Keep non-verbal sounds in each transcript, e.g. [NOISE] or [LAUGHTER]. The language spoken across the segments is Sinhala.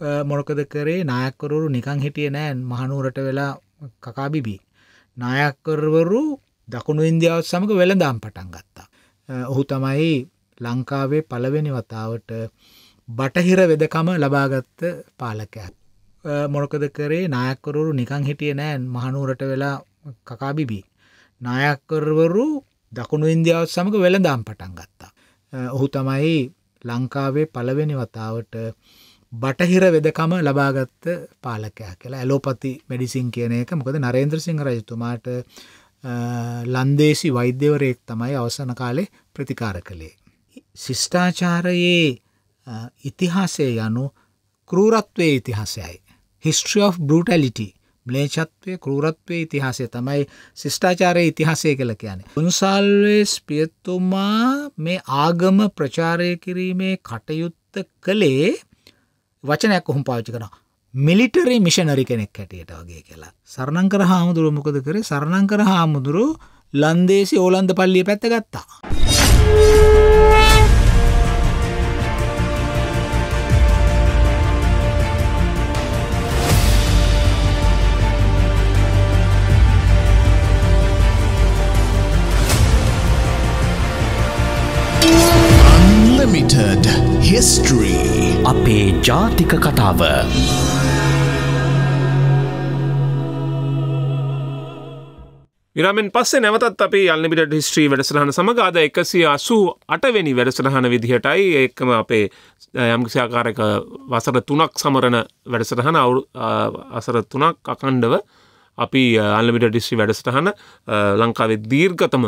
මොනකද කරේ නායක්කරවරු නිකං හිටිය නෑ මහනුවරට වෙලා කකාබිබී. නායක්කරවරු දකුණු ඉන්දියාවත් සමඟ වෙළදාම් පටන් ගත්තා. ඔහු තමයි ලංකාවේ පළවෙනි වතාවට බටහිර වෙදකම ලබාගත්ත පාලකයක්. මොනකද කරේ නායක්කරවරු නිකං හිටිය නෑ මහනුවරට වෙලා කකාබිබී. නායක්කරවරු දකුණු ඉන්දියාවත් සමඟ වෙළදාම් පටන් ගත්තා. ඔහු තමයි ලංකාවේ පළවෙනි වතාවට බටහිර වෙදකම ලබාගත්ත පාලකයා කියලා ඇලෝපති මැඩිසින් කියන එක මොකද නරේන්ද්‍ර සිංහ රජතුමාට ලන්දේසි වෛද්‍යවරයෙක් තමයි අවසන කාලේ ප්‍රතිකාර කළේ. ශිෂ්ඨාචාරයේ ඉතිහාසය යනු කරූරත්වය ඉතිහාසයයි. History of Brutality ම්ලේචත්වය කරූරත්වය ඉතිහාසය තමයි ශිෂ්ඨාචාරය ඉතිහාසය කළ කියන. උන්සාල්වේස් පියත්තුමා මේ ආගම ප්‍රචාරය කිරීමේ කටයුත්ත කළේ වචනයක් කොහොම පාච්චි කන මිලිටරි මිෂනරි කෙනෙක් හැටියට වගේ කියලා සරණංකර හාමුදුරුව මොකද කරේ සරණංකර හාමුදුරු ලන්දේසි ඕලන්ද පල්ලිය පැත්ත ගත්තා. Unlimited history. අපේ ජාතික කතාව රමෙන් පස්සේ නැවතත් අප අල්ලිට හිස්ත්‍රී වැඩසටහන සමඟාද එකසි අසූ අටවැනි වැඩසටහන විදිහටයි ඒකම අපේ යම්කිසියාකාරක වසර තුනක් සමරණ වැඩසටහන අවු අසර තුනක් අකණ්ඩව අපි අල්ලිට ඩිස්්‍රි වැඩසටහන ලංකාවේ දීර්ගතම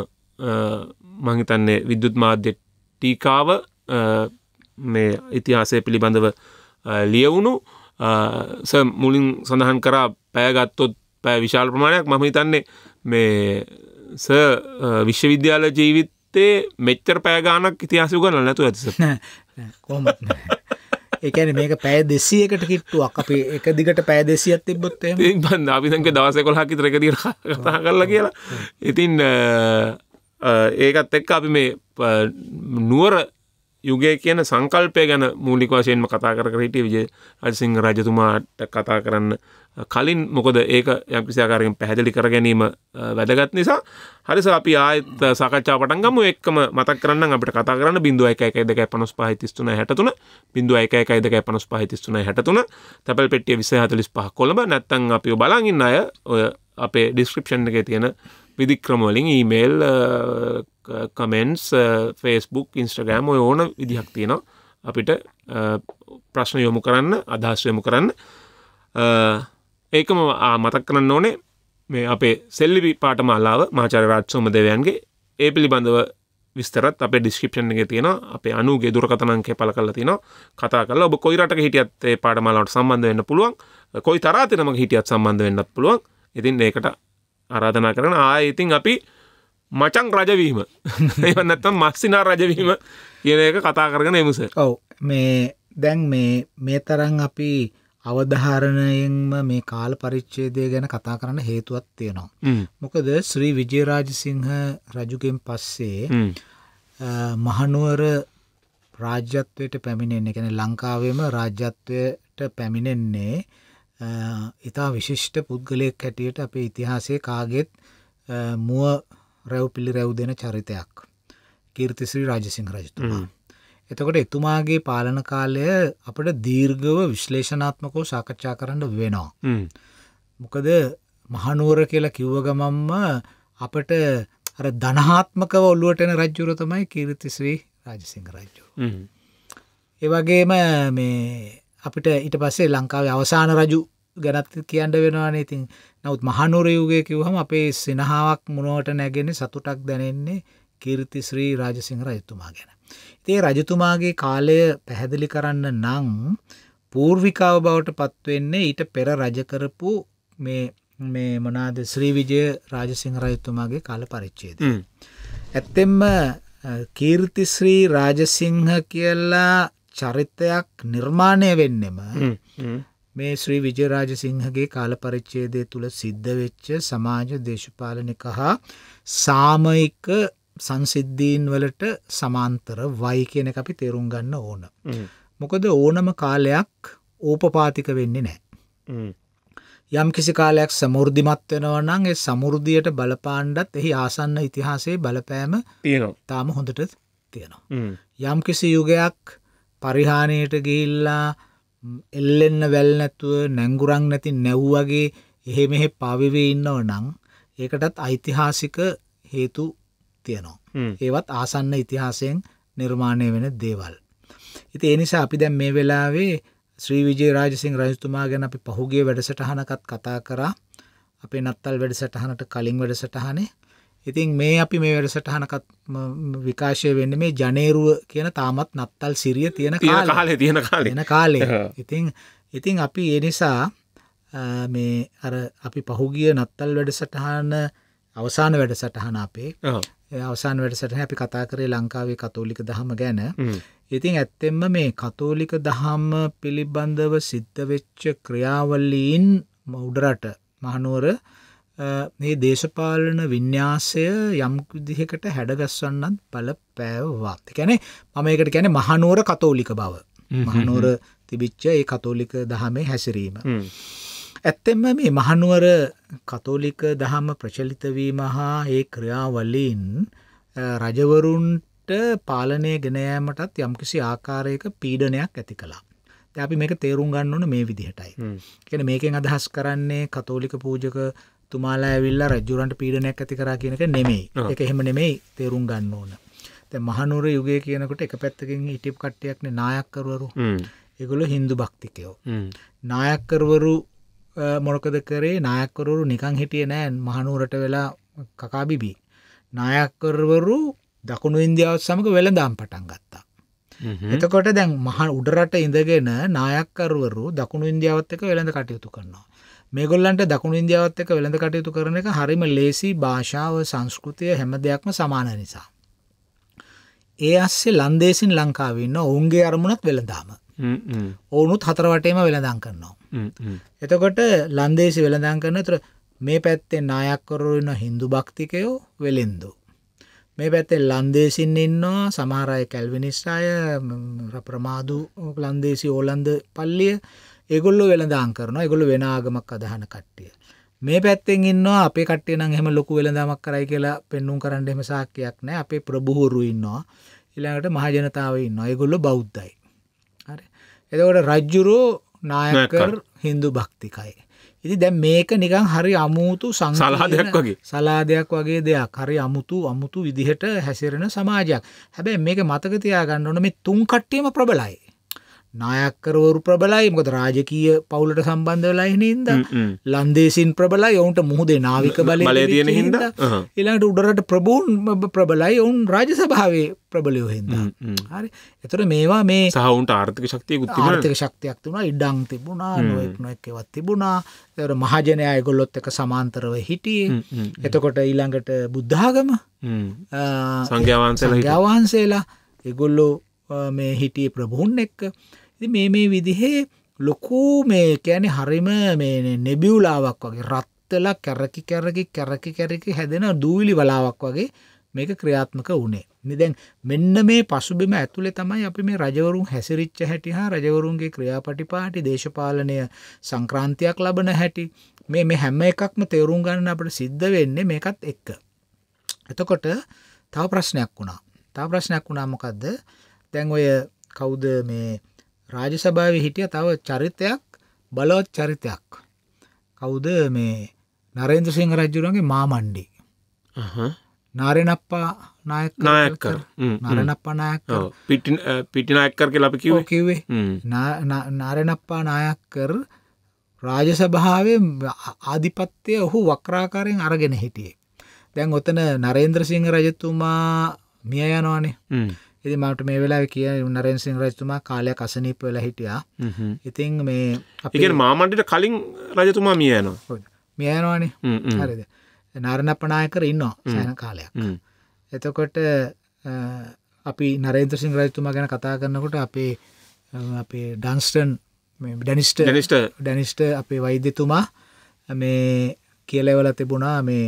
මහිතන්නේ විද්‍යුත් මාධ්‍ය ටීකාව මේ ඉතිහාසය පිළිබඳව ලියවුණු ස මුලින් සඳහන් කරා පෑගත්තොත් පෑ විශාල් ප්‍රමාණයක් මම හිතන්නේ මේ ස විශ්වවිද්‍යාල ජීවිතේ මෙච්චර පෑගානක් ඉතිහාසය ගන්න නැතු ඇතිස කොමත් එකන මේක පෑ දෙසියකට කිට්ටුවක් අපි එක දිගට පෑ දෙසියත් තිබොත් බන්න අපිතක දවස කොල්හ කිතරක දී කතා කරලා කියලා ඉතින් ඒකත් එක්ක අපි මේ නුවර යුගය කියන සංකල්පය ගැන මූලික වශයෙන්ම කතා කර කර හිටිය විජය රජසිංහ රජතුමාට කතා කරන්න කලින් මොකද ඒක යම්කිසි ආකාරයෙන් පැහැදිලි කර ගැනීම වැදගත් නිසා හරිස අපි ආයෙත් සාකච්ඡා පටන් ගමු එක්කම මතක් කරන්න අපිට කතා කරන්න 01125533 63 01125533 63 තැපල් පෙට්ටිය 2045 කොළඹ නැත්නම් අපිව බලන් ඉන්න අය ඔය අපේ ඩිස්ක්‍රිප්ෂන් එකේ තියෙන විදික්‍රමවලින් ඊමේල් කමෙන්ස් ෆේස්බුක් ඉන්ස්ට්‍රගෑම් ඔය ඕන විදිහක් තියෙනවා අපිට ප්‍රශ්න යොමු කරන්න අදහස්යොමු කරන්න ඒකම මතක් කරන්න ඕනේ මේ අපේ සෙල්ලිබි පාට මල්ලාව මාචර රාත්සෝම දෙවයන්ගේ ඒ පිළිබඳව විස්තරත් අප ඩිස්ක්‍රපෂන් එක තියෙන අප අනුගේ දුරකතනන්ගේ පල කල තින කතා කල ඔබ කොයිරට හිටියත් පාඩමලාට සම්බන්ධ වෙන්න පුළුවන් කොයි තරාතනම හිටියත් සම්බන්ධ වෙන්නත් පුළුවන් ඉතින් ඒකට ආරාධනා කරන ආය ඉතින් අපි මචං රජවීම [LAUGHS] එවන්නත්තම් මස්සිනා රජවීම කියන එක කතා කරගෙන එමුස ඔව මේ දැන් මේ මේ තරන් අපි අවධාරණයෙන්ම මේ කාල පරිච්චේදය ගැන කතා කරන්න හේතුවත් තියෙනවා මොකද ශ්‍රී විජයරාජසිංහ රජුගෙන් පස්සේ මහනුවර රාජ්‍යත්වයට පැමිණෙන්නේ ගැන ලංකාවේම රාජ්‍යත්වයට පැමිණෙන්නේ ඉතා විශිෂ්ට පුද්ගලයෙක් හැටියට අපේ ඉතිහාසේ කාගෙත් මුව රැව් පිළි රැව් දෙන චරිතයක් කීර්තිශ්‍රී රාජසිංහ රජතුමා. එතකොට එතුමාගේ පාලන කාලය අපට දීර්ඝව විශ්ලේෂණාත්මකෝ සාකච්ඡා කරන්න වෙනවා. මොකද මහනුවර කියලා කිව්ව ගමම්ම අපට අර ධනාත්මකව ඔල්ලුවටන රජ්ජුර තමයි කීර්තිශ්‍රී රාජසිංහ රජ්ජු. ඒවගේම මේ අපිට ඊට පස්සේ ලංකාවේ අවසාන රජු ගැනත් කියන්න වෙනවානේ ඉතින් නවත් මහනුරයුගය කිව්හම අපේ සිනහාවක් මුණුවට නැගෙන සතුටක් දැනෙන්නේ කීර්ති ශ්‍රී රාජසිංහ රජතුමා ගැන. ඉතිේ රජතුමාගේ කාලය පැහැදිලි කරන්න නං පූර්විකාව බවට පත්වවෙන්නේ ඊට පෙර රජකරපු මේ මේ මනාද ශ්‍රීවිජය රාජසිංහ රජතුමාගේ කාල පරිච්චේද. ඇත්තෙම කීර්තිශ්‍රී රාජසිංහ කියලා චරිතයක් නිර්මාණය වෙන්නෙම මේ ශ්‍රී විජරාජ සිංහගේ කාල පරිච්චේදය තුළ සිද්ධ වෙච්ච සමාජ දේශපාලනික හා සාමයික සංසිද්ධීන් වලට සමාන්තර වයි කියන අපි තේරුම් ගන්න ඕන. මොකද ඕනම කාලයක් ඕපපාතික වෙන්නේ නෑ. යම් කිසි කාලයක් සමුෘද්ධිමත් වෙනවනං ඒ සමුෘද්ධියයට බලපාණ්ඩත් එහි ආසන්න ඉතිහාසේ බලපෑම තියෙනවා තාම හොඳට තියෙනවා. යම් කිසි යුගයක් පරිහානියට ගිහිල්ලා එල්ලෙන්න වැල් නැතුව නැංගුරන් නැති නැව් වගේ එහෙ මෙහෙ පවිවේ ඉන්නව නම් ඒකටත් ඓතිහාසික හේතු තියෙනවා. ඒවත් ආසන්න ඉතිහාසයෙන් නිර්මාණය වෙන දේවල්. ඉති එනිසා අපි දැන් මේ වෙලාවේ ශ්‍රී විජේ රාජසිං රජතුමා ගැන අපි පහුගේ වැඩසටහනකත් කතා කරා අපේ නත්තල් වැඩසටහනට කලින් වැඩසටහනේ ඉතින් මේ අපි මේ වැඩසටහනකත් විකාශය වෙන්න මේ ජනේරුව කියන තාමත් නත්තල් සිරිය තියෙන කාලේ තියෙන කාලෙන කාලේ ඉතින් ඉතින් අපි ඒ නිසා මේ අර අපි පහුගිය නත්තල් වැඩසටහන අවසාන වැඩසටහන අපේ අවසාන වැඩසටහ අපි කතා කරේ ලංකාවේ කතෝලික දහම ගැන ඉතින් ඇත්තෙම මේ කතෝලික දහම පිළිබඳව සිද්ධ වෙච්ච ක්‍රියාවලීන් මෞඩරට මහනුවර මේ දේශපාලන විඤ්ඥාසය යම් දිහකට හැඩගස්වන්නත් බල පෑවවාත් කැනෙ මම එකට කැන මහනුවර කතෝලික බව මහනුවර තිබිච්ච ඒ කතෝලික දහමේ හැසිරීම. ඇත්තෙම මේ මහනුවර කතෝලික දහම ප්‍රචලිතවීම හා ඒ ක්‍රියාවලින් රජවරුන්ට පාලනය ගෙනෑමටත් යම්කිසි ආකාරයක පීඩනයක් ඇති කලා. අපි මේක තේරුම් ගන්න ඕන මේ විදිහටයි. කෙන මේකෙන් අදහස් කරන්නේ කතෝලික පූජක තුමාලා ඇවිල්ලා රජුරන්ට පීඩනයක් ඇති කරා කියනක නෙමෙයි එක එහෙම නෙමෙයි තේරුම් ගන්න ඕන මහනුර යුගය කියනකට එක පැත්තකින් ඉටිප් කට්ටයක්න නායක්කරවරු එගොලු හින්දු භක්තිකයෝ නායක්කරවරු මොනකද කරේ නායක්කරවරු නිකං හිටිය නෑ මහනුවරට වෙලා කකාබිබී නායක්කරවරු දකුණු ඉන්දියාව සමඟ වෙළදාම් පටන් ගත්තා එතකොට දැන් මහන් උඩරට ඉඳගෙන නායක්කරවරු දකුණු ඉන්දියාවත් එක වෙළඳ කටයුතු කරනවා මේගොල්ලන්ට දකුණු ඉන්දියාවත් එක වෙළඳ කටයුතු කරන එක හරිම ලේසි භාෂාව සංස්කෘතිය හැම දෙයක්ම සමාන නිසා. ඒ අස්සේ ලන්දේසින් ලංකාවන්න ඔවුන්ගේ අරමුණත් වෙළඳාම ඕනුත් හතරවටේම වෙළඳං කරනවා. එතකොට ලන්දේසි වෙළඳං කරන තුර මේ පැත්තේ නායක්කරන්න හින්දු භක්තිකයෝ වෙළෙන්දු. මේ පැත්තේ ලන්දේසින් ඉන්නවා සමහරය කැල්විනිස්ටාය ප්‍රමාදු ලන්දේසි ඕලන්ද පල්ලිය ඒගොල්ලෝ වෙළඳාම් කරනවා ඒගොල්ලෝ වෙන ආගමක් අදහන කට්ටිය. මේ පැත්තෙන් ඉන්නවා අපේ කට්ටිය නම් එහෙම ලොකු වෙළඳාමක් කරයි කියලා පෙන්눔 කරන්න එහෙම සාක්කයක් නැහැ. අපේ ප්‍රභූවරු ඉන්නවා. ඊළඟට මහ ජනතාව ඉන්නවා. ඒගොල්ලෝ බෞද්ධයි. හරි. එතකොට රජ්ජුරෝ නායකර් හින්දු භක්තිකයි. ඉති දැ මේක නිකං හරි අමුතු සංසලාදයක් වගේ සලාදයක් වගේ දෙයක් හරි අමුතු අමුතු විදිහට හැසිරෙන සමාජයක් හැබැයි මේක මතකතියා ගන්න ඕන මේ තුන් කට්ටියම ප්‍රබලයි නායක්කරවරු ප්‍රබලයි මොකද රාජකීය පවුලට සම්බන්ධ වෙලාහින ඉද ලන්දේසින් ප්‍රබලයි ඔවුන්ට මුහදේ නාවික බල තියෙන හිද එලාට උඩරට ප්‍රබූන් ප්‍රබලයි ඔවුන් රාජ සභාවේ ප්‍රබලයෝ හිද හරි එතට මේවා මේ සහුන්ට ආර්ථක ශක්තිය ආර්ථක ශක්තියක් තුුණ ඉඩං තිබුණා නොක්නොක්කවත් තිබුණා තර මහජනය අයගොල්ලොත් එක සමාන්තරව හිටිය එතකොට ඊළඟට බුද්ධාගම සංඝ්‍යවන්සේ ගවහන්සේලා එගොල්ලෝ මේ හිටිය ප්‍රබුහන් එක්ක මේ මේ විදිහේ ලොකු මේ කැනෙ හරිම මේ නෙබියුලාවක් වගේ රත්තලා කැරකි කැරකි කැරකි කැරකි හැදෙන දූවිලි වලාවක් වගේ මේක ක්‍රියාත්මක වනේ නිදැන් මෙන්න මේ පසුබිම ඇතුළේ තමයි අපි මේ රජවරුන් හැසිරිච්ච හැටි හා රජවරුන්ගේ ක්‍රියාපටි පාටි දේශපාලනය සංක්‍රාන්තියක් ලබන හැටි මේ මේ හැම එකක්ම තේරුම් ගන්න අපට සිද්ධ වෙන්නේ මේකත් එක්ක. එතකොට තව ප්‍රශ්නයක් වුණා තා ප්‍රශ්නයක් වුණාමකක්ද තැන් ඔය කවුද මේ රාජසභාව හිටිය තව චරිතයක් බලවත් චරිතයක් කවුද මේ නරේන්ද්‍ර සිංහ රජ්ජුරුවන්ගේ මාමණ්ඩි නාරෙනප්පා නායක නායකර නරනප්පා නායක පිටිනායකර කියලා අපි කිව්ව කිව්වේ නාරෙනප්පා නායකර රාජසභාවේ ආධිපත්‍යය ඔහු වක්‍රාකාරයෙන් අරගෙන හිටියේ දැන් ඔතන නරේන්ද්‍ර සිංහ රජතුමා මිය යනවානේ ඉති මට මේ වෙලා කිය නරෙන් සිං රජතුමා කාලයක් අසනීප වෙලා හිටියා ඉතින් මේ අපිගෙන මාමන්ටිට කලින් රජතුමා මියයනවා මියයනවානේ හරිද නරණපනායකර ඉන්නවා සෑන කාලයක් එතකොට අපි නරේන්ද්‍ර සිං රජතුමා ගැන කතා කරන්නකොට අපේ අපේ ඩන්ස්ටන් ඩැනිස්ට ඩනිස්ට ඩැනිස්ට අපේ වෛද්‍යතුමා මේ කියලවල තිබුණා මේ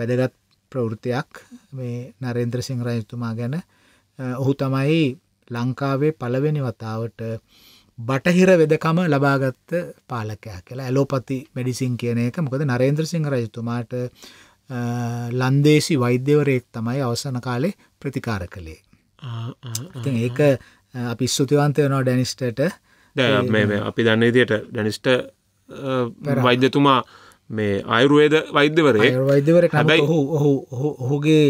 වැදගත් ප්‍රවෘතියක් මේ නරේන්ද්‍ර සිං රජතුමා ගැන ඔහු තමයි ලංකාවේ පළවෙනි වතාවට බටහිර වෙදකම ලබාගත්ත පාලකයා කියලා ඇලෝපති මැඩිසින් කියන එක මොකද නරේන්ද්‍ර සිංහ රජතුමාට ලන්දේසි වෛද්‍යවරයෙක් තමයි අවසන කාලේ ප්‍රතිකාර කළේ ඒක අපි ස්තුතිවන්තය වනවා ඩැනිස්ටට අපි දන්න විදියට ඩැනිස්ට වෛද්‍යතුමා මේ අයුරුවේද වෛද්‍යවරය වෛද්‍යවර හැබයි ඔහුගේ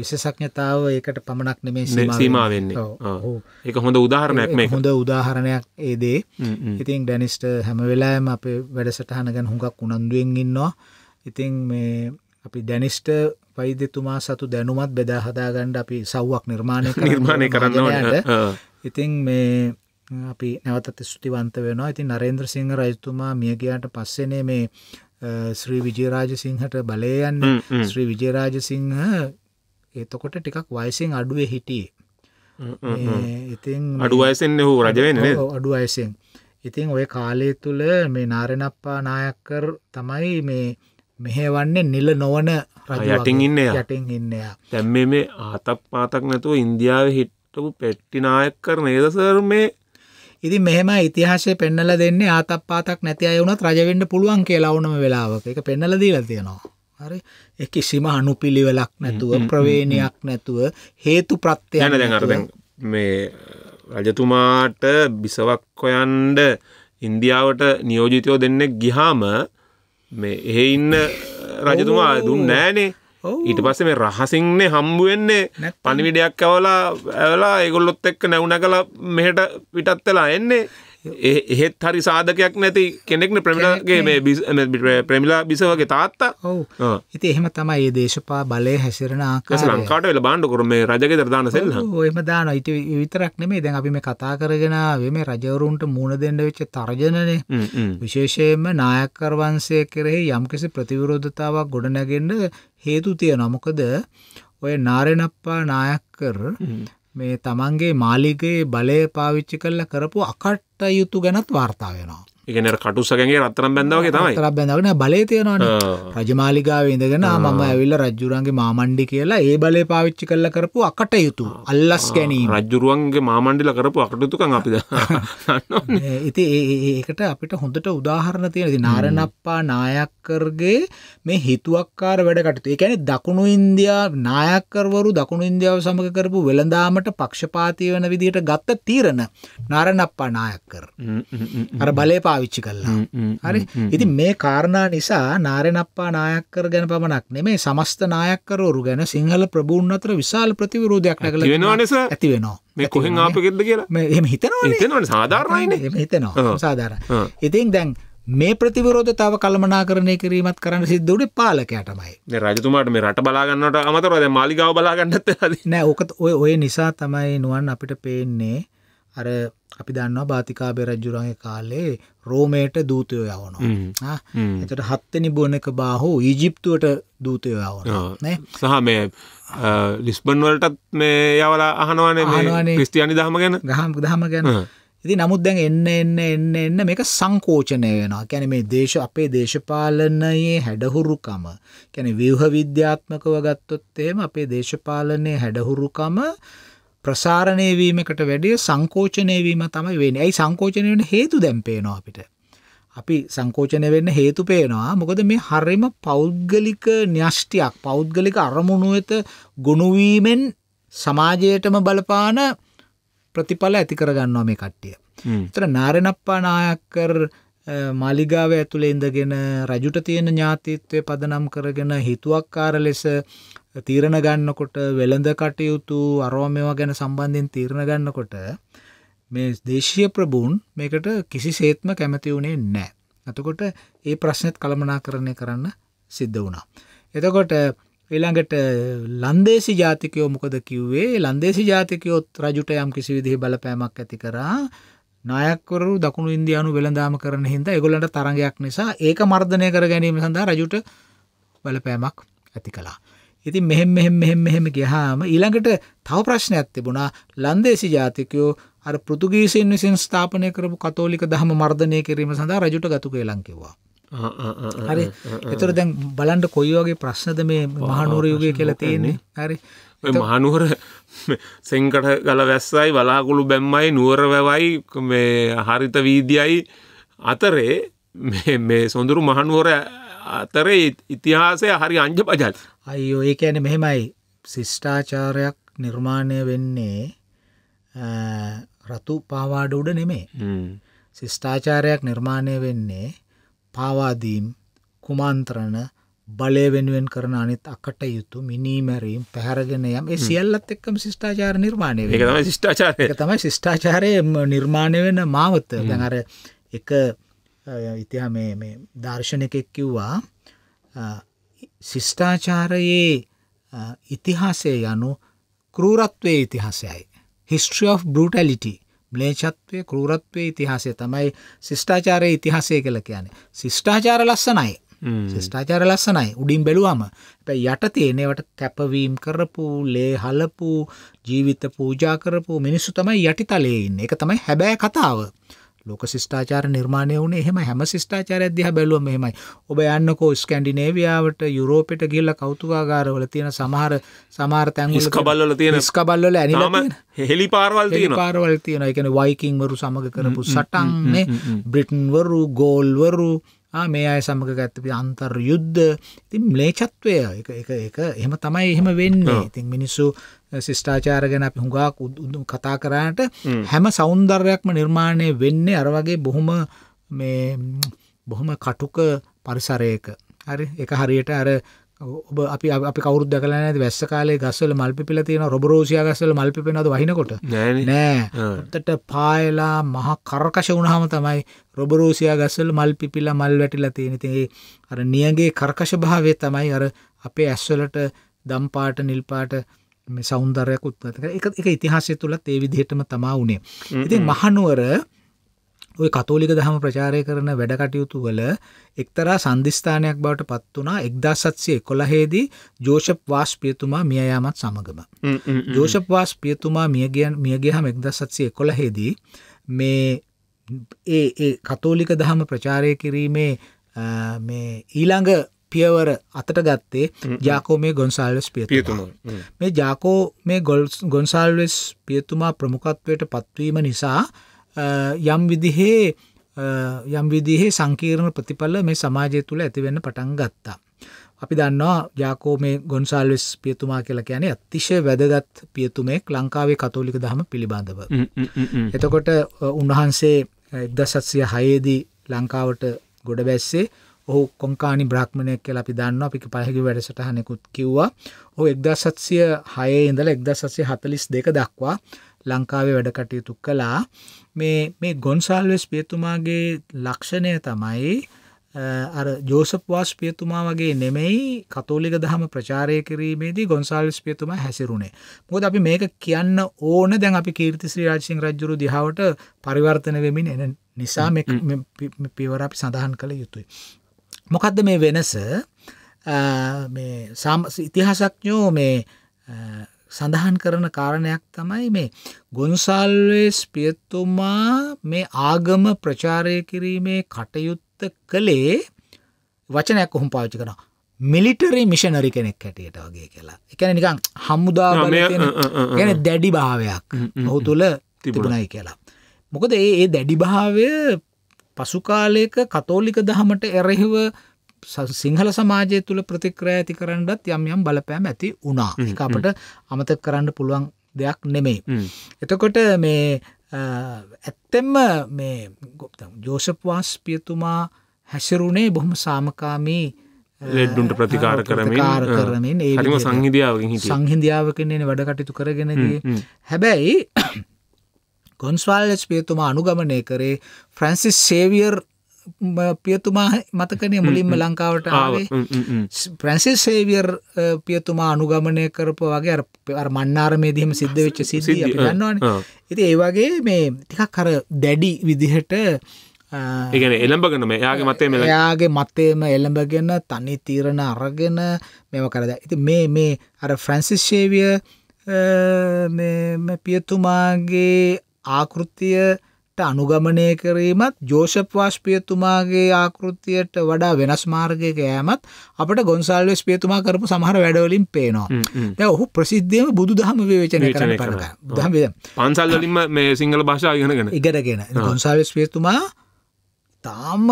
විශසඥතාව ඒකට පමණක් නෙමේ සීමා වෙන්නේ එක හොඳ උදාහරණයක් මේ හොඳ උදාහරණයක් ඒදේ ඉතින් ඩැනිස්ට හැම වෙලාෑම අප වැඩසටහන ගැන හුඟක් උනන්දුවෙන් ඉන්නවා ඉතින් මේ අපි ඩැනිස්ට වෛද්‍යතුමා සතු දැනුමත් බෙදා හදාගණ්ඩ අපි සව්වක් නිර්මාණය නිර්මාණය කරන්නට ඉතින් මේ අපි නැවතත් ස්තුතිවන්ත වෙනවා ඉතින් නරේන්ද්‍ර සිංහ රජතුමා මියගයාට පස්සෙනේ මේ ශ්‍රී විජයරාජ සිංහට බලයන්න ශ්‍රී විජයරාජ සිංහ එතකොට ටිකක් වයිසින් අඩුවේ හිටියේ ඉතින් අඩු අයසෙන් හෝ රජවෙන්න අඩු අයසෙන් ඉතිං ඔය කාලය තුළ මේ නාරෙනප්පා නායක්කර තමයි මේ මෙහෙවන්නේ නිල නොවන යටින් ඉන්න යටින් ඉන්නයා තැම්ම මේ ආතක් පාතක් නැතුව ඉන්දියාව හිටපු පෙට්ටි නායක්කර නේදසර මේ ඉති මෙහම ඉතිහාසය පෙන්නල දෙන්නේ ආතක් පාතක් නැති අයුනත් රජවෙන්න පුළුවන් කියලා වුනම වෙලාවක එක පෙන්නල දීලා තියෙනවා හරි එක කිසිම අනුපිළිවෙලක් නැතුව ප්‍රවේණයක් නැතුව හේතු ප්‍රත්්‍යය දැන් මේ රජතුමාට බිසවක්කොයන්ඩ ඉන්දියාවට නියෝජිතයෝ දෙන්න ගිහාම මේ එහෙ ඉන්න රජතුමා දුන් නෑනේ ඊට පස්ස මේ රහසින්නේ හම්බුවෙන්නේ පනිවිඩයක් ඇවලා ඇවලා ඒගොල්ලොත් එක්ක නැවුන කලා මෙහට පිටත්වෙලා එන්නේ එහෙත් හරි සාධකයක් නැති කෙනෙක්න ප්‍රමිලාගේ මේ ප්‍රමිලා බිසවගේ තාත්තා ඔව ඉති එහෙම තමයි ඒ දේශපා බලය හැසිරෙන ආකාර ලංකාට වෙල බාණ්ඩ කරම මේ රජගෙ දරදාන සෙල්ල එහෙම දාන ඉති විතරක් නෙමේ දැන් අපි මේ කතා කරගෙන ආවේ මේ රජවරුන්ට මුණ දෙන්න වෙච්ච තර්ජනනේ විශේෂයෙන්ම නායකකර වංශය කෙරෙහි යම්කිසි ප්‍රතිවිරෝධතාවක් ගොඩනැගෙන්න හේතු තියෙනවා මොකද ඔය නාරණප්පා නායකකර මේ තමන්ගේ මාලිගයේ බලය පාවිච්චි කල්ල කරපු අකට්ට යුතු ගැනත් වාර්තා වෙනවා. එකන කටුසකගේ රත්තරම් බැඳවගේ තමයි තරක් බැඳගෙන බලය තියෙනවාන රජමාලිකාව ඉඳගෙන මම ඇවිල්ල රජ්ජුරන්ගේ මාමණ්ඩි කියලා ඒ බලය පාවිච්චි කල්ල කරපු අකට යුතු අල්ලස් ගැනීම රජ්ජුරුවන්ගේ මාමණ්ඩිල කරපු අකටුතුකන් අපිද [LAUGHS] ඉති ඒකට අපිට හොඳට උදාහරණ තියෙනති නාරණප්පා නායක්කරගේ මේ හිතුවක්කාර වැඩකට එකැන දකුණු ඉන්දයා නායක්කරවරු දකුණු ඉන්දියාව සමඟ කරපු වෙළඳාමට පක්ෂපාතිය වන විදිහට ගත්ත තීරණ නාරණප්පා නායක්කර අර බලය පා පාවිච්චි කල්ලා හරි ඉති මේ කාරණා නිසා නාරෙනප්පා නායක්කර ගැන පමණක් නෙමේ සමස්ත නායක්කරෝරු ගැන සිංහල ප්‍රබූන් අතර විශාල ප්‍රතිවිරෝධයක් නැකල වෙනවානිස ඇති වෙනවා මේ කොහෙන් ආපගෙද කියලා එම හිතනවා හිතනවන සාධාරණයින එම හිතනවා සාධාරණ ඉතින් දැන් මේ ප්‍රතිවරෝධතාව කල්මනාකරණය කිරීමත් කරන්න සිද්ධ උඩේ පාලකයටමයි රජතුමාට මේ රට බලාගන්නට අමතරද මාලිගාව බලාගන්නත් නෑ ඕකත් ඔය ඔය නිසා තමයි නුවන් අපිට පේන්නේ අර අපි දන්නවා බාතිකාබේ රජුරන්ගේ කාලේ රෝමයට දූතයෝ යවනවා එතට හත්තනි බොන එක බාහෝ ඊජිප්තුවට දූතයෝ යවන සහ මේ ලිස්බන් වලටත් මේ යවලා අහනවානේ ක්‍රස්තියානි දහම ගැන ගහම් දහම ගැන ඉති නමුත් දැන් එන්න එන්න එන්න එන්න මේක සංකෝචනය වෙනවා කැන මේ දේශ අපේ දේශපාලනයේ හැඩහුරුකම කැන ව්‍යහ විද්‍යාත්මකව ගත්තොත් එම අපේ දේශපාලනය හැඩහුරුකම ප්‍රසාරණය වීමකට වැඩිය සංකෝචනය වීම තමයි වෙන්නේ. ඇයි සංකෝචනය වෙන්න හේතු දැන් පේනවා අපිට. අපි සංකෝචනය වෙන්න හේතු පේනවා. මොකද මේ හරිම පෞද්ගලික න්‍යෂ්ටියක්, පෞද්ගලික අරමුණු වෙත ගොනු වීමෙන් සමාජයටම බලපාන ප්‍රතිඵල ඇති කරගන්නවා මේ කට්ටිය. ඒතර නාරණප්පා නායකර් මාලිගාව ඇතුළේ ඉඳගෙන රජුට තියෙන ඥාතිත්වය පදනම් කරගෙන හිතුවක්කාර ලෙස තීරණ ගන්නකොට වෙළඳ කටයුතු අරෝමයවා ගැන සම්බන්ධයෙන් තීරණ ගන්නකොට මේ දේශය ප්‍රභූන් මේකට කිසි සේත්ම කැමති වුණේ නෑ. ඇතකොට ඒ ප්‍රශ්නත් කළමනා කරණය කරන්න සිද්ධ වුණා. එතකොට ඊළඟට ලන්දේසි ජාතිකයෝ මොකද කිව්වේ ලන්දේසි ජාතිකයොත් රජුට යම් කිසි විදිහි බලපෑමක් ඇති කරා නායක්කරු දකුණු ඉන්දයානු වෙළඳාම කරන හිද එගොලට තරගයක් නිසා ඒක මර්ධනය කර ගැනීම සඳහා රජුට බලපෑමක් ඇති කලා. ඉතින් මෙහෙම මෙහෙම මෙහෙම මෙහෙම ගියාම ඊළඟට තව ප්‍රශ්නයක් තිබුණා ලන්දේසි ජාතිකයෝ අර පෘතුගීසීන් විසින් ස්ථාපනය කරපු කතෝලික දහම මර්ධනය කිරීම සඳහා රජුට ගතු කියලා කිව්වා. හරි. ඒතර දැන් බලන්න කොයි වගේ ප්‍රශ්නද මේ මහනුවර යුගය කියලා තියෙන්නේ. හරි. ඔය මහනුවර සෙන්කට ගල වැස්සයි වලාකුළු බැම්මයි නුවර වැවයි මේ හරිත වීදියයි අතරේ මේ සොඳුරු මහනුවර අතරේ ඉතිහාසය හරි අංජ පජල් අයෝ ඒ ඇන මෙහෙමයි ශිෂ්ඨාචාරයක් නිර්මාණය වෙන්නේ රතු පාවාඩ උඩ නෙමේ ශිෂ්ඨාචාරයක් නිර්මාණය වෙන්නේ පාවාදීම් කුමන්ත්‍රණ බලය වෙනුවෙන් කරන අනිත් අකට යුතු මිනීමැරීම් පැහරගෙන යම් ඒ සියල්ලත් එක්කම ශිෂ්ඨාචාර නිර්මාණය වේ තමයි ශිෂ්ඨාචාරය තමයි ශිෂ්ඨාචාරය නිර්මාණය වෙන මාවත දැනර එක ඉතිහා මේ දර්ශනකෙක් කිව්වා ශිෂ්ඨාචාරයේ ඉතිහාසය යනු කරූරත්වය ඉතිහාසයයි. History of Brutality ම්ලේචත්වය කරූරත්වය ඉතිහාසය තමයි ශිෂ්ඨාචාරය ඉතිහාසය කළ කියන්නේ. ශිෂ්ඨාචාර ලස්සනයි ශිෂ්ඨාචාර ලස්සනයි උඩින් බැලුවම යට තියනෙවට කැපවීම් කරපු ලේ හලපු ජීවිත පූජා කරපු මිනිස්සු තමයි යටි තලයඉන්න එක තමයි හැබෑ කතාව. ලෝක ශිෂ්ඨාචාර නිර්මාණය වුණේ එහෙම හැම ශිෂ්ඨාචාරයක් දිහා බැලුවම මෙහෙමයි. ඔබ යන්නකෝ ස්කැන්ඩිනේවියාවට යුරෝපෙට ගිහිල්ලා කෞතුකාගාරවල තියෙන සමහර සමහර තැන්වල ස්කබල්වල තියෙන ස්කබල්වල ඇනිලා තියෙන හෙලි පාරවල් තියෙනවා. පාරවල් තියෙනවා. ඒ කියන්නේ වයිකින්වරු සමග කරපු සටන්නේ බ්‍රිටන්වරු ගෝල්වරු මේ අය සමඟ ගත්තපි අන්තර් යුද්ධ ඉතින් ම්ලේචත්වය එක එක එක එහෙම තමයි එහෙම වෙන්නේ ඉතින් මිනිස්සු ශිෂ්ඨාචාර ගැන අපි හුඟක් උදුම් කතා කරාට හැම සෞන්දර්යක්ම නිර්මාණය වෙන්නේ අර වගේ බොහොම මේ බොහොම කටුක පරිසරයක හරි එක හරියට අර ඔබ අපි අපි කවුරුත් දැකලා නැති වැස්ස කාලේ ගස්වල මල් පිපිලා තියෙනවා රොබරෝසියා ගස්වල මල් පිපෙනවද වහිනකොට නෑ උඩට පායලා මහ කරකශ වුණාම තමයි රොබරෝසියා ගස්වල මල් පිපිලා මල් වැටිලා තියෙන ඉතින් අර නියඟේ කරකශ භාවය තමයි අර අපේ ඇස්වලට දම් පාට නිල් පාට මේ సౌందර්යයක් උත්පත්ති කරන එක ඒක ඉතිහාසය තුලත් ඒ විදිහටම තමා උනේ ඉතින් මහනුවර ඔය කතෝලික දහම ප්‍රචාරය කරන වැඩකටයුතු වල එක්තරා සන්ධස්ථානයක් බවට පත් වනා එක්දා සත්සය කොළහේදී ජෝෂප් වාස් පියතුමා මියයාමත් සමගම. ජෝෂප් වාස් පියතුමා මියගියන් මියගේ හම එක්ද සත්සය කොළහේදී මේ ඒ කතෝලික දහම ප්‍රචාරය කිරීමේ ඊළඟ පියවර අතට ගත්තේ ජාකෝ මේ ගොන්සාල්ස් පියතුමා මේ ජාකෝ මේ ගොල්ස් ගොන්සාල්වෙස් පියතුමා ප්‍රමුකත්වයට පත්වීම නිසා යම් විදිහේ යම් විදිහේ සංකීර්ණ ප්‍රතිඵල මේ සමාජය තුළ ඇතිවෙන්න පටන් ගත්තා. අපි දන්නවා ජාකෝ මේ ගොන්සාල්වෙස් පියතුමා කියලා කියන්නේ අතිශය වැදගත් පියතුමෙක් ලංකාවේ කතෝලික දහම පිළිබඳව. එතකොට උන්වහන්සේ එක්දසත්සිය හයේදී ලංකාවට ගොඩ බැස්සේ ඔහු කොංකානි බ්‍රහ්මණයක් කියලා අපි දන්න අපි පහකි වැඩසටහනෙකුත් කිව්වා ඔහු එක්දසත්සිය හයේ ඉඳල එක්දසත්සය හතලිස් දෙක දක්වා ලංකාවේ වැඩකටයුතු කළා මේ මේ ගොන්සාල්වෙස් පියතුමාගේ ලක්ෂණය තමයි ජෝසපවාස් පියතුමා වගේ නෙමෙයි කතෝලික දහම ප්‍රචාරය කිරීමේදී ගොන්සාල්ස් පියතුම හැසිරුණේ මොද අපි මේක කියන්න ඕන දැන් අපි කීර්තිශ්‍රී රාජසිං රජ්ජුරු දිහාවට පරිවර්තන වෙමින් එන නිසා පිවර අපි සඳහන් කළ යුතුයි. මොකක්ද මේ වෙනස ඉතිහාසක්ඥෝ මේ සඳහන් කරන කාරණයක් තමයි මේ ගොන්සාල්වේස් පියතුමා මේ ආගම ප්‍රචාරය කිරීමේ කටයුත්ත කළේ වචනයක් කොහොම පාච්චි කන මිලිටරි මිෂනරි කෙනෙක් හැටියට වගේ කියලා එකන නිකං හම්මුදා ගැන දැඩි භාවයක් ඔහු තුළ තිබුණයි කියලා. මොකද ඒ දැඩිභාවය පසුකාලයක කතෝලික දහමට එරෙහිව සිංහල සමාජය තුළ ප්‍රතික්‍රය ඇති කරන්නත් යම් යම් බලපෑම් ඇති වුණා එක අපට අමතක කරන්න පුළුවන් දෙයක් නෙමෙයි. එතකොට මේ ඇත්තෙම මේ ජෝෂපවාස් පියතුමා හැසිරුණේ බොහොම සාමකාමී ලෙඩ්ඩුන්ට ප්‍රතිකාර කරමින් ඒම සංහිදියාවකින් සංහිදියාවකෙන්නේ වැඩකටයුතු කරගෙනදී හැබැයි ගොන්ස්වාල්ලස් පියතුමා අනුගමනය කරේ ෆ්‍රන්සිස් සේවියර් පියතුමා මතකනය මුලින්ම ලංකාවට ආවේ ප්‍රැන්සිස් සේවියර් පියතුමා අනුගමනය කරපු වගේ අර මන්නාරමේදීම සිද්ධ වෙච්ච සිද්ධිය අපි දන්නවනේ. ඉතින් ඒ වගේ මේ ටිකක් අර දැඩි විදිහට ඒගැන එළඹගෙන යාගේ මතේ යාගේ මතේම එළඹගෙන තනි තීරණ අරගෙන මෙම කරද ඇති මේ මේ අර ෆ්‍රැන්සිස් ශේවිය පියතුමාගේ ආකෘතිය අනුගමනය කිරීමත් ජෝෂප් වාස්පියතුමාගේ ආකෘතියට වඩා වෙනස් මාර්ගයක යෑමත් අපට ගොන්සාල්වෙස් පියතුමා කරපු සමහර වැඩවලින් පේනවා. දැන් ඔහු ප්‍රසිද්ධියම බුදුදහම විවේචනය කරන පළක. බුදුදහම පන්සල් වලින්ම මේ සිංහල භාෂාව ඉගෙනගෙන ඉගෙනගෙන ගොන්සාල්වෙස් පියතුමා තාම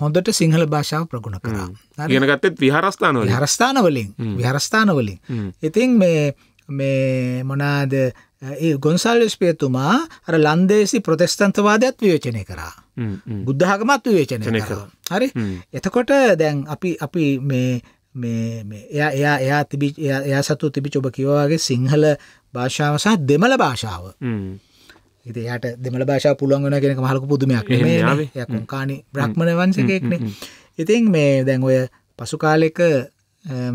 හොඳට සිංහල භාෂාව ප්‍රගුණ කරා. ඉගෙනගත්තෙත් විහාරස්ථානවලින්. විහාරස්ථානවලින්. විහාරස්ථානවලින්. ඉතින් මේ මේ මොනාද ඒ ගොන්සල්ස් පේතුමා අර ලන්දේසි ප්‍රොතෙස්තන්තවාදයක් වියෝචනය කරා බුද්ධාගමත් විවේචනය කර හරි එතකොට දැන් අපි අපි මේ එයා එයා එයා තිබි එයා සතු තිබි චොබ කිවවාගේ සිංහල භාෂාව සහ දෙමළ භාෂාව ඉතියට දෙමළ භාෂා පුළුවන්ගෙන කෙනෙක මහලක පුදුමයක් කානි බ්‍රහ්මණ වන්සකෙක්න ඉතින් මේ දැන් ඔය පසුකාලෙක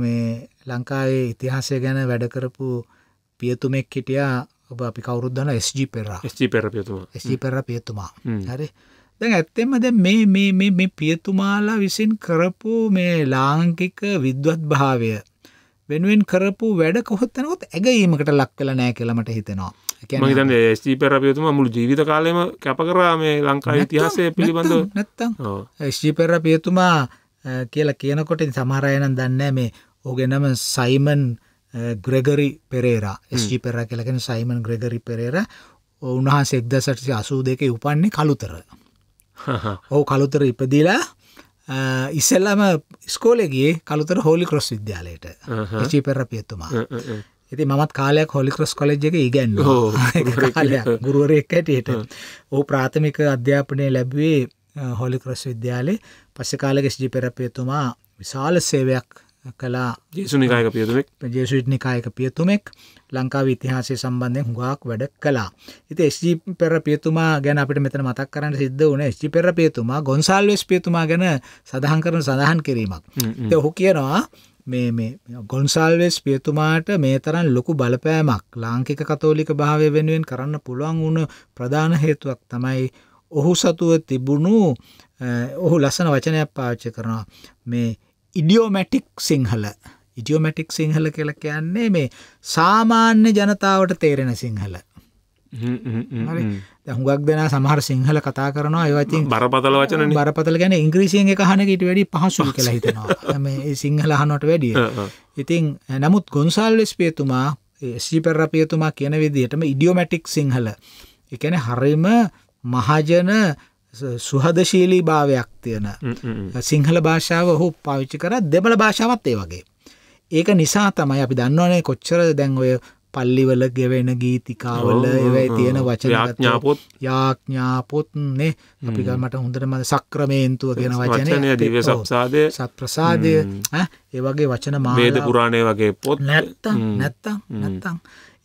මේ ලංකාවේ ඉතිහාසය ගැන වැඩ කරපු පියතුමෙක් හිටියා ඔබ අපි කවරුද්දන ස්ජි පෙරා පෙර ස්ජි පෙර පියතුමා හරි දැන් ඇත්තෙම ද මේ පියතුමාලා විසින් කරපු මේ ලාංකික විද්වත් භාවය වෙනුවෙන් කරපු වැඩ කොහොත්තනොත් ඇගීමකට ලක් කළ නෑ කළමට හිතෙනවා මහිතන් ස්ී පැරපියතුම මුළු ජීවිත කාලයම කැප කරා මේ ලංකා ඉතිහාසය පිළිබඳ නැත්තං ස්ී පැර පියතුමා කියලා කියනකොට සමහරයනම් දන්න මේ ඕගෙනම සයිමන් ග්‍රෙගරි පෙරේරා ස්ජි පෙර කලගෙන සයිමන් ග්‍රෙගරි පෙරේර උන්වහන්සේ එක්දසටසි අසූ දෙක උපන්නේ කළුතර ඔහු කළුතර ඉපදිලා ඉස්සල්ලම ස්කෝලගේ කළුතර හෝලි කරොස් විද්‍යාලයට චි පෙර පියතුමා ඇති මත් කාලයක් හොලිකරොස් කොලජ් එක ඉගැන්න ගුරුවරයක්කටට ඕ ප්‍රාථමික අධ්‍යාපනය ලැබවේ හොලිකරොස් විද්‍යාලේ පස්ස කාලක ස්ජි පෙරපයතුමා විශාල සේවයක් කලා ජේසුනිකායක පියතුමෙක් ජේසුට් නිකායක පියතුමෙක් ලංකාව ඉතිහාසය සම්බන්ධයෙන් හුඟක් වැඩ කලා ඉති ස්ි පෙර පියතුමා ගැන අපිට මෙතන මතක් කරන්න සිද්ධ වන ස්ි පෙර පියතුමා ගොන්සල්වෙස් පියතුමා ගැන සඳහන් කරන සඳහන් කිරීමක් ඔහු කියනවා මේ ගොන්සල්වෙස් පියතුමාට මේ තරන් ලොකු බලපෑමක් ලාංකික කතෝලික භාවය වෙනුවෙන් කරන්න පුළුවන් වුණ ප්‍රධාන හේතුවක් තමයි ඔහු සතුව තිබුණු ඔහු ලස්සන වචනයක් පාච්ච කරනවා මේ ඉඩියෝමැටික් සිංහල ඉඩියෝමැටික් සිංහල කියල කියන්නේ මේ සාමාන්‍ය ජනතාවට තේරෙන සිංහල හුගක් දෙෙන සමහර සිංහල කතා කරනවා අයවතින් බරපතල වචන බරපතල ගැන ඉංග්‍රීසියෙන් කහනකට වැඩි පහසු කළ හිතනවා මේ සිංහල හනොට වැඩිය [LAUGHS] ඉතින් නමුත් ගොන්සාල්ලෙස් පේතුමා සිපරපියතුමා කියන විදිහටම ඉඩියෝමැටික් සිංහල එකන හරිම මහජන සුහදශීලී භාවයක් තියෙන සිංහල භාෂාව හෝ පාවිච්චි කර දෙමළ භාෂාවත් ඒ වගේ. ඒක නිසා තමයි අපි දන්නවනේ කොච්චර දැන් ඔය පල්ලිවල ගෙවෙන ගීතිකාවල ඒවයි තියෙන වචනඥාපොත් යාඥාපොත්නේ අපික මට හොඳට මද සක්‍රමේන්තුව ගෙන වචනය දිව සක්සාදය සත්ප්‍රසාදය ඒවගේ වචන මාද පුරාණය වගේ පොත් නැත්ත නැත්තම් නැත්තම්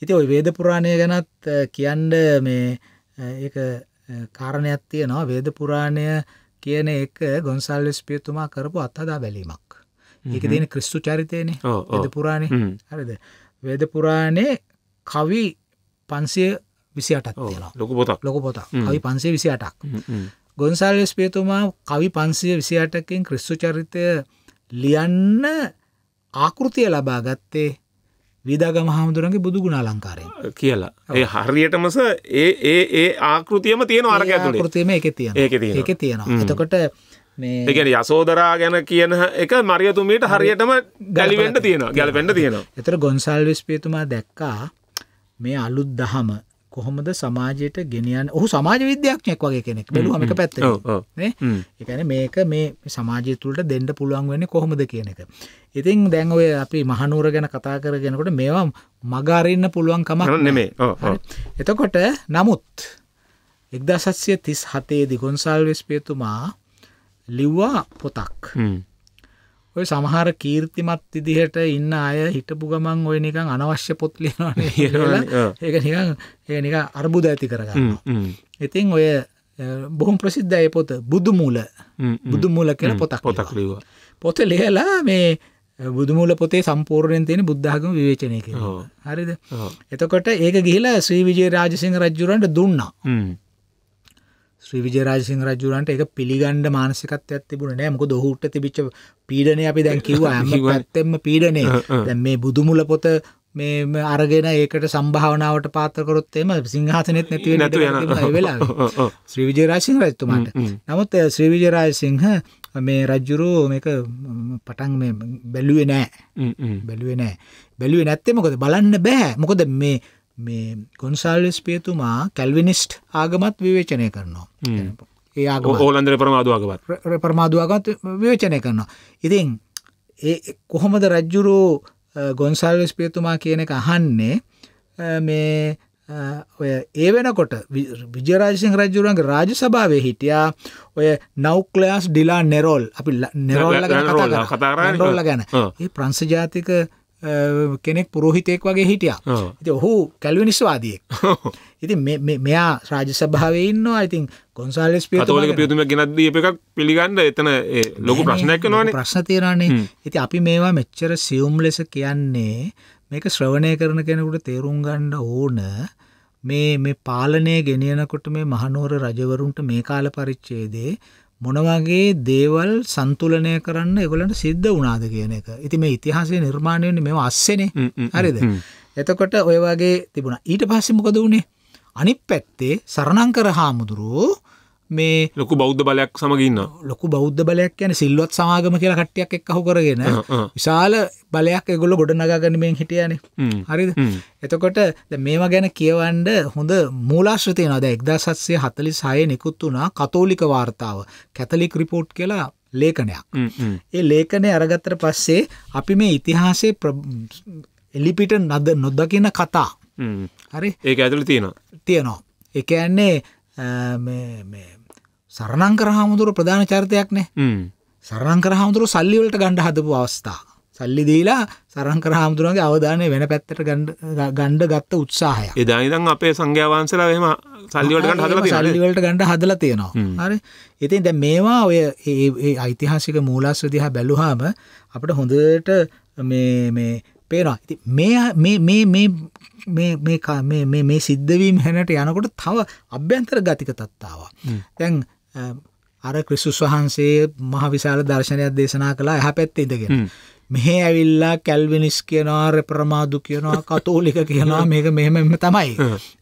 ඉති ඔයි වේද පුරාණය ගැනත් කියන්ඩ මේ ඒ කාරණයක් තියෙනවා වේද පුරාණය කියන එක ගොන්සල්ස් පියතුමා කරපු අත්හදා බැලීමක්. ඒක දෙන ක්‍රිස්තු චරිතයන වේද පුරාණය හරිද. වේද පුරාණයේ කවි පන්සිය විසි අටක් ලොක පොතක් ලොක පොතක් කවි පන්සේ විසි අටක්. ගොන්සල්ස් පියතුමා කවි පන්සිය විසි අටකින් ක්‍රිස්තු චරිතය ලියන්න ආකෘතිය ලබා ගත්තේ විදාගම හාමුදුරන්ගේ බුදු ගුණ අලංකාරය කියලා ඒ හරියටමස ඒ ඒ ඒ ආකෘතියම තියෙන අරග ෘතියම එක තියෙන එක තියෙනවා එතකොට ඒකන යසෝදරා ගැන කියන එක මරියතුමීට හරියටම ගැලිවෙන්ට තියෙන ගැලපෙන්ට තියෙනවා එතර ගොන්සල් විස්පේතුමා දැක්කා මේ අලුත් දහම කොහොමද සමාජයට ගෙනියන් ඔහු සමාජ විද්‍යක්ඥයක් වගේ කෙනෙක් බැලුවම එක පැත්ත එකන මේක මේ සමාජය තුළට දෙන්න පුළුවන් වෙන්න කොහොමද කියන එක ඉතින් දැන් ඔය අපි මහනුවර ගැන කතා කරගෙනකොට මේවා මගාරන්න පුළුවන් කමක් නෙමේ එතකොට නමුත් එක්දා සත්‍යය තිස් හතේදි ගොන්සල් වෙස්පේතුමා ලිව්වා පොතක් ඔය සමහර කීර්තිමත් විදිහට ඉන්න අය හිටපු ගමන් ඔය නිකන් අනවශ්‍ය පොත් ලියනවනේ [LAUGHS] කියලා ඒක නිකන් ඒක නිකන් අර්බුද ඇති කරගන්නවා. ඉතින් ඔය බොහොම ප්‍රසිද්ධයි පොත බුදුමූල බුදුමූල කියලා පොතක් පොතක් ලියුවා. පොත ලියලා මේ බුදුමූල පොතේ සම්පූර්ණයෙන් තියෙන බුද්ධාගම විවේචනය කරනවා. හරිද? එතකොට ඒක ගිහිලා ශ්‍රී විජේ රාජසිංහ රජුරන්ට දුන්නා. ශ්‍රීවිජරාජසිං රජුරන්ට එක පිළිගණ්ඩ මානසිකත්වයක් තිබුණ නෑ මක දොහුට තිබිච්ච පීඩනය අපි දැන් කිව්වා ඇත්තෙම පීඩනය දැන් මේ බුදුමුල පොත මේ අරගෙන ඒකට සම්භාවනාවට පාතරකොරොත් එම සිංහසනෙත් නැතිව නැතු වෙලා ශ්‍රීවිජරාසිංහ රජතුමාට නමුත් ශ්‍රීවිජරාය සිංහ මේ රජ්ජුරෝ මේක පටන් මේ බැලුවේ නෑ බැලුවේ නෑ බැලුවේ නැත්තේ මොකද බලන්න බෑ මොකද මේ මේ ගොන්සාල්ස් පියතුමා කැල්විනිස්ට් ආගමත් විවේචනය කරනවා ඒ ඕලන්දර ප්‍රමාදුවගත් ප්‍රමාදුවගත් විවේචනය කරනවා ඉතින් ඒ කොහොමද රජ්ජුරෝ ගොන්සාල්ස් පියතුමා කියන එක අහන්නේ මේ ඔය ඒ වෙනකොට විජරාජසිං රජුරන්ගේ රාජ සභාවේ හිටියා ඔය නෞක්ලයාස් ඩිලා නෙරෝල් අපි නෙරෝල්ල ගැන කතා කරා නෙරෝල්ල ගැන ඒ ප්‍රංශ ජාතික කෙනෙක් පුරෝහිතයෙක් වගේ හිටියා. ඉතින් ඔහු කැල්විනිස්වාදියෙක්. [LAUGHS] ඉතින් මේ මෙයා රාජ්‍ය සභාවේ ඉන්නවා. ඉතින් ගොන්සාලෙස් පියතුමා කතෝලික පියතුමා ගෙනත් දීප එකක් පිළිගන්න එතන ඒ ලොකු ප්‍රශ්නයක් වෙනවනේ. ප්‍රශ්න තියනනේ. ඉතින් අපි මේවා මෙච්චර සියුම් ලෙස කියන්නේ මේක ශ්‍රවණය කරන කෙනෙකුට තේරුම් ගන්න ඕන. මේ මේ පාලනය ගෙනියනකොට මේ මහනුවර රජවරුන්ට මේ කාල පරිච්ඡේදයේ මොනවගේ දේවල් සන්තුලනය කරන්න එගලට සිද්ධ වනාද කියන එක ඉති මේ ඉතිහාසේ නිර්මාණයන මෙම අස්සනේ හරිද එතකොට ඔය වගේ තිබුණ ඊට පස්සෙ මොකද වුණේ අනිත් පැත්තේ සරණංකර හාමුදුරුවෝ මේ ලොකු බෞද්ධ බලයක් සමගන්න ලොකු බෞද්ධ බලයක් යන සිල්ලොත් සමාගම කියලා කට්ටියක් එක් අහු කරගෙන විශාල බලයක් එගොල ගොඩ නගගනීමෙන් හිටියන හරිද එතකොට මේවා ගැන කියවන්ඩ හොඳ මූලාශ්‍රතිය නද එක්දාසත්සය හතලි සය නිකුත් වුණා කතෝලික වාර්තාව කැතලික් රිපෝට් කියලා ලේඛනයක් ඒ ලේඛනය අරගත්තර පස්සේ අපි මේ ඉතිහාසේ එලිපිට නද නොදකින කතා හරි ඒ ඇතුළ තියෙනවා තියෙනවා එකන්නේ සරණංකර හාමුදුරු ප්‍රධාන චරිතයක් නෑ සරණංකර හාමුදුරු සල්ලිවලට ගණඩ හදපු අවස්ථා. සල්ලි දීලා සරංකර හාමුදුරුවන්ගේ අවධානය වෙන පැත්තට ගණ්ඩ ගත්ත උත්සාහය. එදා ඉදන් අපේ සංඝ්‍යාවන්සලා එහෙම සල්ලිවලට ගණ්ඩ හදලා තියෙනවා. සල්ලිවලට ගණ්ඩ හදලා තියෙනවා. හරි. ඉතින් දැන් මේවා ඔය ඒ ඓතිහාසික මූලාශ්‍ර දිහා බැලුවාම අපිට හොඳට මේ මේ පේනවා. ඉතින් මේ මේ මේ මේ මේ මේ මේ මේ සිද්ධ වීම හැනට යනකොට තව අභ්‍යන්තර ගතික තත්තාවක්. දැන් අර ක්‍රිස්සුස් වහන්සේ මහ විශාල දර්ශනයක් දේශනා කලා එහ පැත්ත ඉදගෙන. මෙහෙ ඇවිල්ලා කැල්විනිස් කියනවා රෙප්‍රමාදු කියනවා කතෝලික කියනවා මේක මෙහෙම එම තමයි.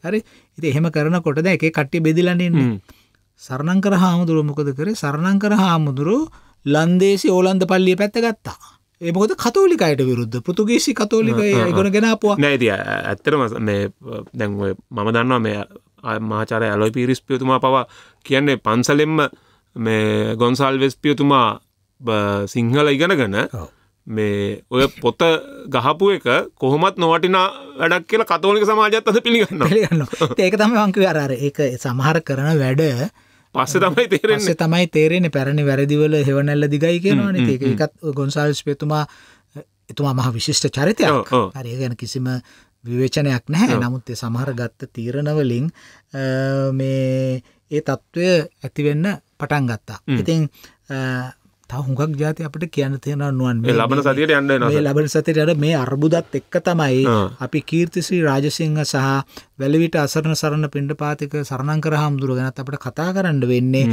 හරි ඉති එහෙම කරනකොට ද එකේ කට්ටි බෙදිලන්නේන්නේ. සරණංකර හාමුදුරුව මොකද කරේ සරණංකර හාමුදුරු ලන්දේසි ඕලන්ද පල්ලිය පැත්ත ගත්තා. ඒමකොද කතෝලිකයට විරුද්ධ පුතුගේසි කතෝලික ගොන ගෙනාපුවා නෑති ඇත්තරම මේ දැන් මම දන්නවා මේ මාචාර ඇලොයි පිරිස් පියතුමා පවා කියන්නේ පන්සලෙම්ම මේ ගොන්සල් වෙස් පියතුමා සිංහල ඉගෙනගන මේ ඔය පොත ගහපු එක කොහොමත් නොවටිනා වැඩක් කියලා කතෝලික සමාජත් අද පිළිගන්න ඒක තම වංකව අරර ඒක සමහර කරන වැඩ පස්ස තමයි තේරෙන්නේ තමයි තේරෙන්නේ පැරණි වැරදිවල හෙවනැල්ල දිගයි කියනවන ඒකත් ගොන්සාල්ස් පේතුමා එතුමා මහ විශිෂ්ට චරිතයක් හරි ගැන කිසිම විවේචනයක් නැහැ නමුත් සමහර ගත්ත තීරණවලින් මේ ඒ තත්ත්වය ඇතිවෙන්න පටන් ගත්තා ඉතින් තව හුඟක් ජාති අපට කියන්න තියෙන නුවන් ලබන සතියට යන්න ලබන සතියට මේ අර්බුදත් එක්ක තමයි අපි කීර්තිශ්‍රී රාජසිංහ සහ වැලවිට අසරණ සරණ පින්ඩ පාතික සරණංකර හාමුදුරුව ගැනත් අපට කතා කරන්න වෙන්නේ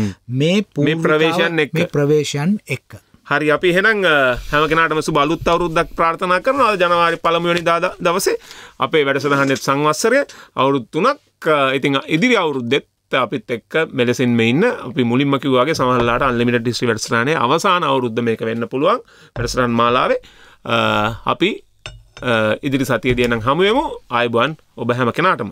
මේ මේ ප්‍රවේශයන් එක් ප්‍රවේශයන් එක්ක හරි අපි හෙනම් හැමකෙනටම සුබලුත් අවරුද්දක් ප්‍රාර්ථනා කරන අද ජනවාරි පළමුවනි දාද දවසේ අපේ වැඩසටහනෙත් සංවස්සරය අවුරුත් තුනක් ඉතින් ඉදිරි අවුරුද්දෙත් අපිත් එක්ක මෙලෙසින්ම ඉන්න අපි මුලින්ම කිව්වාගේ සමහරලාට අන්ලිමිටඩ් හිස්ටරි වැඩසටහනේ අවසාන අවුරුද්ද මේක වෙන්න පුළුවන් වැඩසටහන් මාලාවේ අපි ඉදිරි සතියේදී නම් හමු වෙමු ආයුබෝවන් ඔබ හැම කෙනාටම